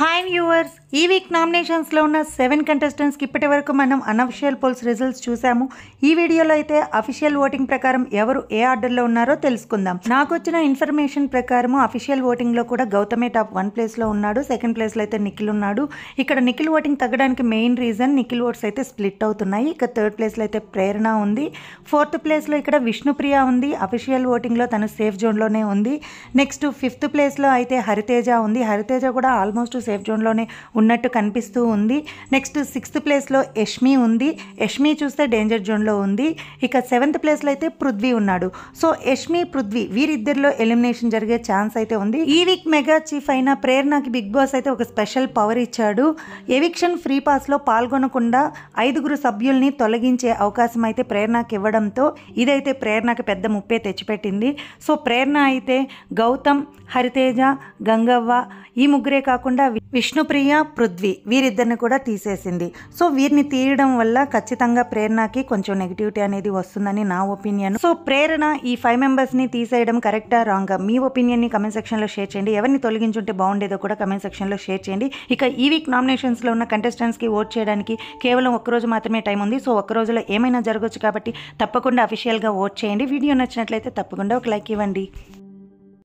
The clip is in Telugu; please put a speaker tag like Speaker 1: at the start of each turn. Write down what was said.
Speaker 1: హాయ్ వ్యూవర్స్ ఈ వీక్ నామినేషన్స్లో ఉన్న సెవెన్ కంటెస్టెంట్స్కి ఇప్పటి వరకు మనం అన్అఫిషియల్ పోల్స్ రిజల్ట్స్ చూసాము ఈ వీడియోలో అయితే అఫీషియల్ ఓటింగ్ ప్రకారం ఎవరు ఏ ఆర్డర్లో ఉన్నారో తెలుసుకుందాం నాకు వచ్చిన ఇన్ఫర్మేషన్ ప్రకారం అఫీషియల్ ఓటింగ్లో కూడా గౌతమే టాప్ వన్ ప్లేస్లో ఉన్నాడు సెకండ్ ప్లేస్లో అయితే నిఖిల్ ఉన్నాడు ఇక్కడ నిఖిల్ ఓటింగ్ తగ్గడానికి మెయిన్ రీజన్ నిఖిల్ ఓట్స్ అయితే స్ప్లిట్ అవుతున్నాయి ఇక థర్డ్ ప్లేస్లో అయితే ప్రేరణ ఉంది ఫోర్త్ ప్లేస్లో ఇక్కడ విష్ణుప్రియ ఉంది అఫీషియల్ ఓటింగ్లో తను సేఫ్ జోన్లోనే ఉంది నెక్స్ట్ ఫిఫ్త్ ప్లేస్లో అయితే హరితేజ ఉంది హరితేజ కూడా ఆల్మోస్ట్ సేఫ్ జోన్లోనే ఉన్నట్టు కనిపిస్తూ ఉంది నెక్స్ట్ సిక్స్త్ ప్లేస్లో యష్మి ఉంది యష్మి చూస్తే డేంజర్ జోన్లో ఉంది ఇక సెవెంత్ ప్లేస్లో అయితే పృథ్వీ ఉన్నాడు సో యష్మి పృథ్వీ వీరిద్దరిలో ఎలిమినేషన్ జరిగే ఛాన్స్ అయితే ఉంది ఈ వీక్ మెగా చీఫ్ అయిన ప్రేరణకి బిగ్ బాస్ అయితే ఒక స్పెషల్ పవర్ ఇచ్చాడు ఎవిక్షన్ ఫ్రీ పాస్లో పాల్గొనకుండా ఐదుగురు సభ్యుల్ని తొలగించే అవకాశం అయితే ప్రేరణకి ఇవ్వడంతో ఇదైతే ప్రేరణకి పెద్ద ముప్పే తెచ్చిపెట్టింది సో ప్రేరణ అయితే గౌతమ్ హరితేజ గంగవ్వ ఈ ముగ్గురే కాకుండా విష్ణుప్రియ పృథ్వీ వీరిద్దరిని కూడా తీసేసింది సో వీరిని తీయడం వల్ల ఖచ్చితంగా ప్రేరణకి కొంచెం నెగిటివిటీ అనేది వస్తుందని నా ఒపీనియన్ సో ప్రేరణ ఈ ఫైవ్ ని తీసేయడం కరెక్టా రాంగ్ మీ ఒపీనియన్ని కమెంట్ సెక్షన్లో షేర్ చేయండి ఎవరిని తొలగించుంటే బాగుండేదో కూడా కమెంట్ సెక్షన్లో షేర్ చేయండి ఇక ఈ వీక్ నామినేషన్స్లో ఉన్న కంటెస్టెంట్స్కి ఓట్ చేయడానికి కేవలం ఒక్కరోజు మాత్రమే టైం ఉంది సో ఒక్కరోజులో ఏమైనా జరగవచ్చు కాబట్టి తప్పకుండా అఫీషియల్గా ఓట్ చేయండి వీడియో నచ్చినట్లయితే తప్పకుండా ఒక లైక్ ఇవ్వండి